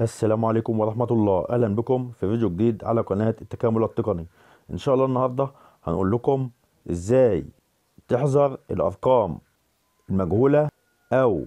السلام عليكم ورحمة الله أهلا بكم في فيديو جديد على قناة التكامل التقني إن شاء الله النهاردة هنقول لكم إزاي تحظر الأرقام المجهولة أو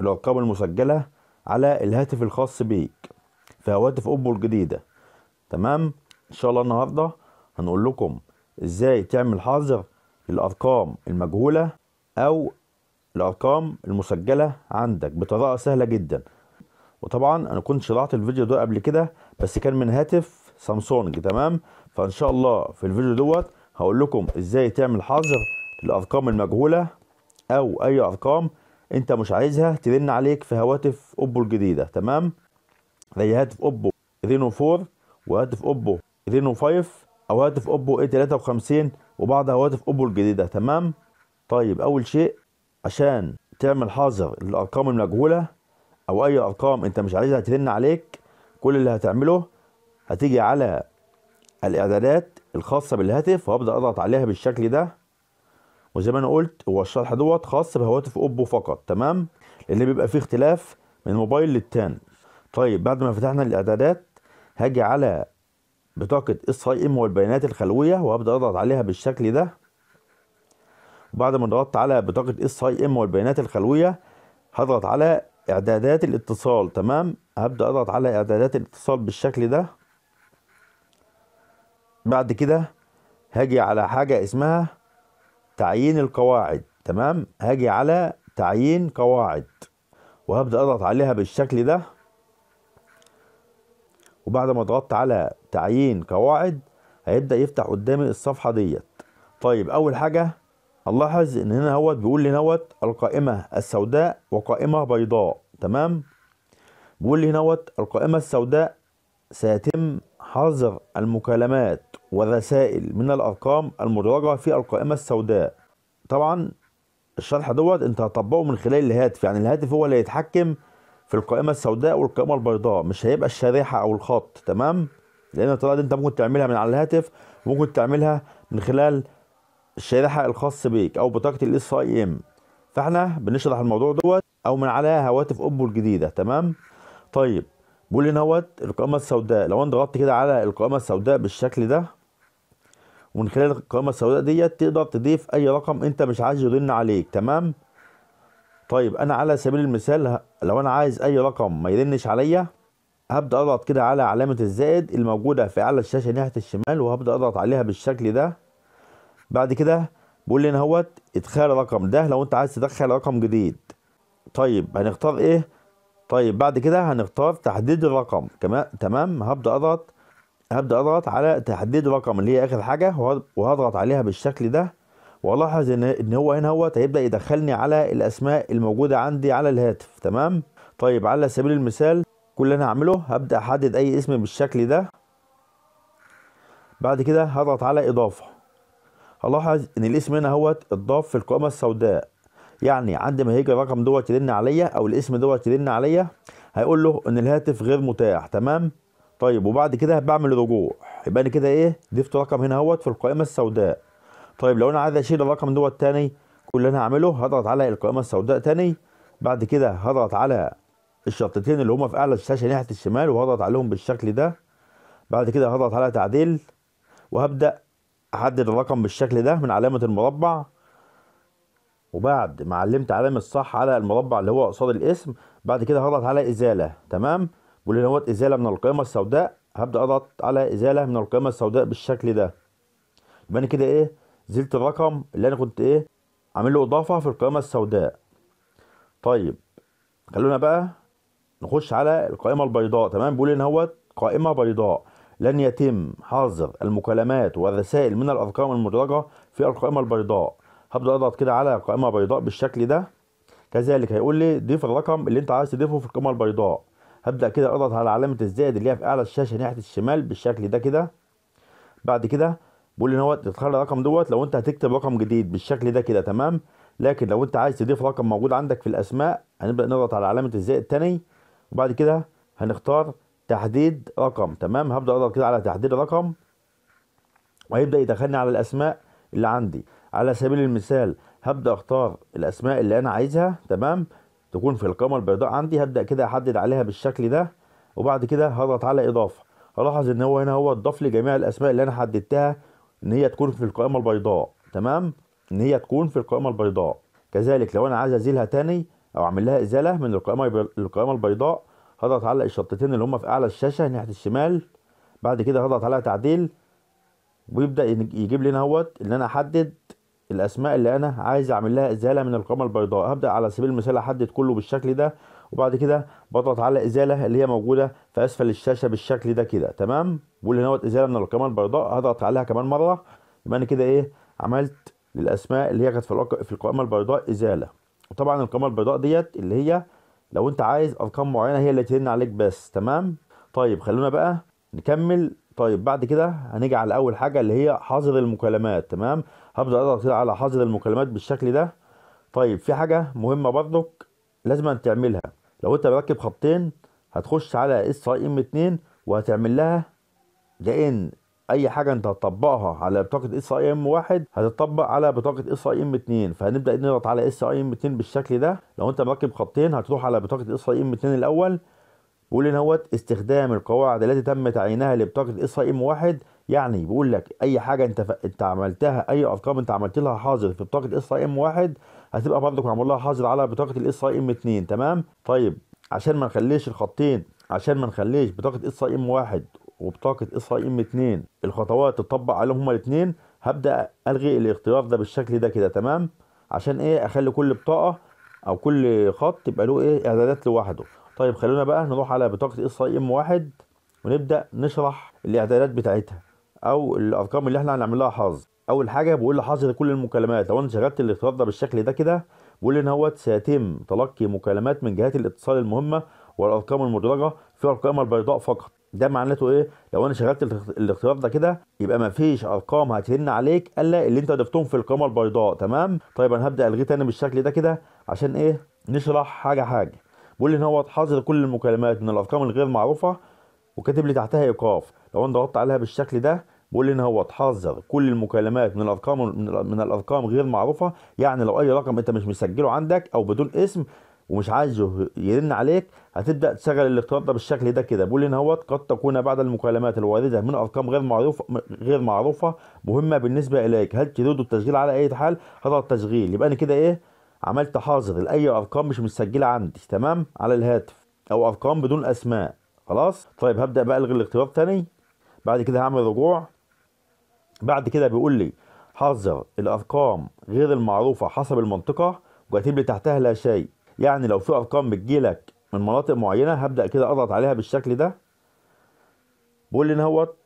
الأرقام المسجلة على الهاتف الخاص بيك في هواتف أوبو الجديدة تمام إن شاء الله النهاردة هنقول لكم إزاي تعمل حظر للأرقام المجهولة أو الأرقام المسجلة عندك بطريقة سهلة جدا وطبعا انا كنت شرحت الفيديو ده قبل كده بس كان من هاتف سامسونج تمام فان شاء الله في الفيديو دوت هقول لكم ازاي تعمل حظر للارقام المجهوله او اي ارقام انت مش عايزها ترن عليك في هواتف اوبو الجديده تمام زي هاتف اوبو رينو 4 وهاتف اوبو رينو 5 او هاتف اوبو اي 53 وبعض هواتف اوبو الجديده تمام طيب اول شيء عشان تعمل حظر للارقام المجهوله او اي ارقام انت مش عايزها ترن عليك كل اللي هتعمله هتيجي على الاعدادات الخاصه بالهاتف وابدا اضغط عليها بالشكل ده وزي ما انا قلت هو الشرح دوت خاص بهواتف اوبو فقط تمام لان بيبقى فيه اختلاف من موبايل للتاني طيب بعد ما فتحنا الاعدادات هاجي على بطاقه اس اي ام والبيانات الخلويه وابدا اضغط عليها بالشكل ده وبعد ما ضغطت على بطاقه اس اي ام والبيانات الخلويه هضغط على اعدادات الاتصال تمام هبدا اضغط على اعدادات الاتصال بالشكل ده بعد كده هاجي على حاجه اسمها تعيين القواعد تمام هاجي على تعيين قواعد وهبدا اضغط عليها بالشكل ده وبعد ما ضغطت على تعيين قواعد هيبدا يفتح قدامي الصفحه ديت طيب اول حاجه هنلاحظ ان هنا هوت بيقول لي نوت القائمه السوداء وقائمه بيضاء تمام بيقول لي نوت القائمه السوداء سيتم حظر المكالمات والرسائل من الارقام المدرجه في القائمه السوداء طبعا الشرح دوت انت هتطبقه من خلال الهاتف يعني الهاتف هو اللي هيتحكم في القائمه السوداء والقائمه البيضاء مش هيبقى الشريحه او الخط تمام لان الطريقه دي انت ممكن تعملها من على الهاتف ممكن تعملها من خلال الشارحه الخاص بيك او بطاقه الاس اي ام فاحنا بنشرح الموضوع دوت او من عليها هواتف اوبو الجديده تمام طيب بيقول هنا اهوت القائمه السوداء لو انا ضغطت كده على القائمه السوداء بالشكل ده ومن خلال القائمه السوداء ديت تقدر تضيف اي رقم انت مش عايز يضن عليك تمام طيب انا على سبيل المثال لو انا عايز اي رقم ما يرنش عليا هبدا اضغط كده على علامه الزائد الموجوده في اعلى الشاشه ناحيه الشمال وهبدا اضغط عليها بالشكل ده بعد كده بيقول لي هنا اهوت ادخال رقم ده لو انت عايز تدخل رقم جديد طيب هنختار ايه طيب بعد كده هنختار تحديد الرقم كمان تمام هبدا اضغط هبدا اضغط على تحديد الرقم اللي هي اخر حاجه وهضغط عليها بالشكل ده والاحظ ان ان هو هنا هو هيبدا يدخلني على الاسماء الموجوده عندي على الهاتف تمام طيب على سبيل المثال كل اللي انا هعمله هبدا احدد اي اسم بالشكل ده بعد كده هضغط على اضافه هلاحظ ان الاسم هنا اهوت اتضاف في القائمه السوداء يعني عند ما هيجي الرقم دوت يرن عليا او الاسم دوت يرن عليا هيقول له ان الهاتف غير متاح تمام طيب وبعد كده بعمل رجوع يبقى انا كده ايه ضفت رقم هنا اهوت في القائمه السوداء طيب لو انا عايز اشيل الرقم دوت تاني كل اللي انا هعمله هضغط على القائمه السوداء تاني بعد كده هضغط على الشرطتين اللي هما في اعلى الشاشه ناحيه الشمال وهضغط عليهم بالشكل ده بعد كده هضغط على تعديل وهبدا احدد الرقم بالشكل ده من علامه المربع وبعد ما علمت علامه الصح على المربع اللي هو قصاد الاسم بعد كده هضغط على ازاله تمام واللي هو ازاله من القائمه السوداء هبدا اضغط على ازاله من القائمه السوداء بالشكل ده يبقى انا كده ايه زلت الرقم اللي انا كنت ايه عامل له اضافه في القائمه السوداء طيب خلونا بقى نخش على القائمه البيضاء تمام بيقول ان هو قائمه بيضاء لن يتم حظر المكالمات والرسائل من الأرقام المدرجة في القائمة البيضاء هبدأ أضغط كده على قائمه بيضاء بالشكل ده كذلك هيقول لي ضيف الرقم اللي أنت عايز تضيفه في القائمة البيضاء هبدأ كده أضغط على علامة الزائد اللي هي في أعلى الشاشة ناحية الشمال بالشكل ده كده بعد كده بيقول لي إن هو ادخل الرقم دوت لو أنت هتكتب رقم جديد بالشكل ده كده تمام لكن لو أنت عايز تضيف رقم موجود عندك في الأسماء هنبدأ نضغط على علامة الزائد الثاني وبعد كده هنختار تحديد رقم تمام هبدا اضغط كده على تحديد رقم وهيبدا يدخلني على الاسماء اللي عندي على سبيل المثال هبدا اختار الاسماء اللي انا عايزها تمام تكون في القامه البيضاء عندي هبدا كده احدد عليها بالشكل ده وبعد كده هضغط على اضافه هلاحظ ان هو هنا هو اضاف لي جميع الاسماء اللي انا حددتها ان هي تكون في القائمه البيضاء تمام ان هي تكون في القائمه البيضاء كذلك لو انا عايز ازيلها تاني او اعمل لها ازاله من القائمه القائمه البيضاء هضغط على الشطتين اللي هم في اعلى الشاشه ناحيه الشمال بعد كده هضغط على تعديل ويبدا يجيب لي اهوت ان انا احدد الاسماء اللي انا عايز اعمل لها ازاله من القمه البيضاء هبدا على سبيل المثال احدد كله بالشكل ده وبعد كده بضغط على ازاله اللي هي موجوده في اسفل الشاشه بالشكل ده كده تمام بقول هنا ازاله من القمه البيضاء هضغط عليها كمان مره يبقى انا كده ايه عملت للاسماء اللي هي كانت في القمه البيضاء ازاله وطبعا القمه البيضاء ديت اللي هي لو انت عايز ارقام معينه هي اللي ترن عليك بس تمام طيب خلونا بقى نكمل طيب بعد كده هنيجي على اول حاجه اللي هي حظر المكالمات تمام هبدا اضغط كده على حظر المكالمات بالشكل ده طيب في حاجه مهمه برضك لازم أن تعملها لو انت مركب خطين هتخش على اس اي ام 2 وهتعمل لها ده ان اي حاجه انت هتطبقها على بطاقه اس اي ام 1 هتطبق على بطاقه اس اي ام 2 فهنبدا نضغط على اس اي ام 2 بالشكل ده لو انت مركب خطين هتروح على بطاقه اس اي ام 2 الاول بيقول ان هو استخدام القواعد التي تم تعيينها لبطاقه اس اي ام 1 يعني بيقول لك اي حاجه انت ف... انت عملتها اي ارقام انت عملت لها حاضر في بطاقه اس اي ام 1 هتبقى برضك معمول لها حاضر على بطاقه الاس اي ام 2 تمام طيب عشان ما نخليش الخطين عشان ما نخليش بطاقه اس اي ام 1 وبطاقه اس اي ام 2 الخطوات تطبق عليهم هما الاثنين هبدا الغي الاختيار ده بالشكل ده كده تمام عشان ايه اخلي كل بطاقه او كل خط يبقى له ايه اعدادات لوحده طيب خلونا بقى نروح على بطاقه اس اي ام 1 ونبدا نشرح الاعدادات بتاعتها او الارقام اللي احنا هنعمل لها حظ اول حاجه بقول لحظ حظر كل المكالمات لو انا شغلت الاختيار ده بالشكل ده كده بيقول ان هو سيتم تلقي مكالمات من جهات الاتصال المهمه والارقام المدرجه في القائمه البيضاء فقط ده معناته ايه لو انا شغلت الاختيار ده كده يبقى مفيش ارقام هترن عليك الا اللي انت ضفتهم في القائمه البيضاء تمام طيب انا هبدا الغيه تاني بالشكل ده كده عشان ايه نشرح حاجه حاجه بيقول لي ان هو حاصل كل المكالمات من الارقام الغير معروفه وكاتب لي تحتها ايقاف لو انا ضغطت عليها بالشكل ده بيقول لي ان هو تحذر كل المكالمات من الارقام من الارقام غير معروفه يعني لو اي رقم انت مش مسجله عندك او بدون اسم ومش عايزه يرن عليك هتبدا تشغل الاختيار ده بالشكل ده كده بيقول ان هوت قد تكون بعد المكالمات الوارده من ارقام غير معروفه غير معروفه مهمه بالنسبه اليك هل تريد التشغيل على اي حال هضغط التشغيل يبقى انا كده ايه عملت حاضر لاي ارقام مش متسجله عندي تمام على الهاتف او ارقام بدون اسماء خلاص طيب هبدا بقى الغي الاختيار تاني بعد كده هعمل رجوع بعد كده بيقول لي حذر الارقام غير المعروفه حسب المنطقه وكاتب لي تحتها لا شيء يعني لو في ارقام بتجيلك من مناطق معينه هبدا كده اضغط عليها بالشكل ده بقول لي ان هوت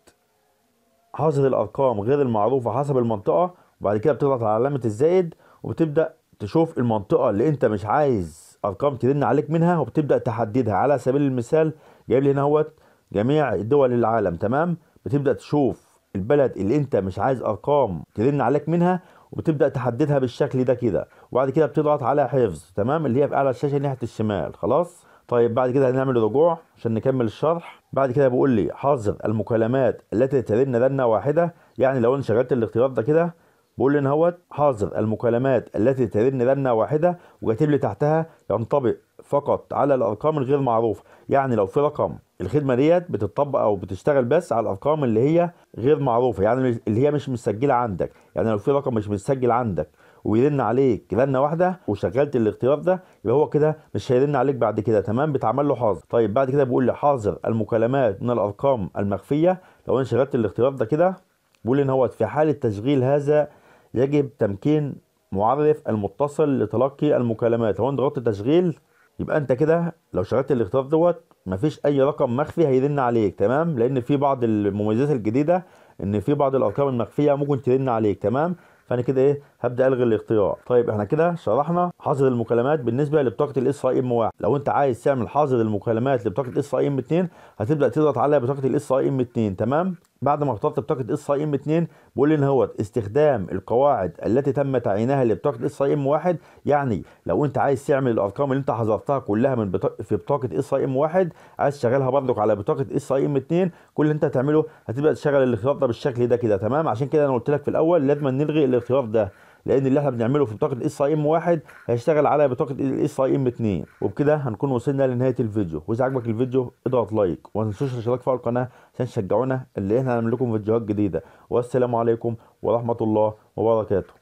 حاصل الارقام غير المعروفه حسب المنطقه وبعد كده بتضغط على علامه الزائد وبتبدا تشوف المنطقه اللي انت مش عايز ارقام ترن عليك منها وبتبدا تحددها على سبيل المثال جايب لي هنا اهوت جميع دول العالم تمام بتبدا تشوف البلد اللي انت مش عايز ارقام ترن عليك منها وبتبدا تحددها بالشكل ده كده وبعد كده بتضغط على حفظ تمام اللي هي في اعلى الشاشه ناحيه الشمال خلاص طيب بعد كده هنعمل رجوع عشان نكمل الشرح بعد كده بيقول لي حظر المكالمات التي ترن رنه واحده يعني لو انا شغلت الاختيار ده كده بقول لي ان هو حظر المكالمات التي ترن رنه واحده وكاتب لي تحتها ينطبق فقط على الارقام الغير معروفه يعني لو في رقم الخدمه ديت بتطبق او بتشتغل بس على الارقام اللي هي غير معروفه يعني اللي هي مش مسجله عندك يعني لو في رقم مش متسجل عندك ويرن عليك رنه واحده وشغلت الاختيار ده يبقى هو كده مش هيرن عليك بعد كده تمام بيتعمل له حظر طيب بعد كده بيقول لي حاظر المكالمات من الارقام المخفيه لو انا شغلت الاختيار ده كده بيقول ان هو في حاله تشغيل هذا يجب تمكين معرف المتصل لتلقي المكالمات هو انت ضغطت تشغيل يبقى انت كده لو شغلت الاختيار دوت مفيش اي رقم مخفي هيرن عليك تمام لان في بعض المميزات الجديده ان في بعض الارقام المخفيه ممكن ترن عليك تمام فانا كده ايه هبدا الغي الاختيار طيب احنا كده شرحنا حظر المكالمات بالنسبه لبطاقه الاس اي ام 1 لو انت عايز تعمل حظر المكالمات لبطاقه الاس اي ام 2 هتبدا تضغط على بطاقه الاس اي ام 2 تمام بعد ما اخترت بطاقه اس اي ام 2 بقول ان هو استخدام القواعد التي تم تعيينها لبطاقه اس اي ام 1 يعني لو انت عايز تعمل الارقام اللي انت حظرتها كلها من بطاقة في بطاقه اس اي ام 1 عايز تشغلها برضك على بطاقه اس اي ام 2 كل اللي انت هتعمله هتبدا تشغل الاختيار ده بالشكل ده كده تمام عشان كده انا قلت لك في الاول لازم نلغي الاختيار ده لان اللي احنا بنعمله في بطاقه الاس اي ام 1 هيشتغل على بطاقه الاس اي ام 2 وبكده هنكون وصلنا لنهايه الفيديو واذا عجبك الفيديو اضغط لايك وما تنسوش الاشتراك في القناه عشان تشجعونا اللي احنا هنعمل لكم فيديوهات جديده والسلام عليكم ورحمه الله وبركاته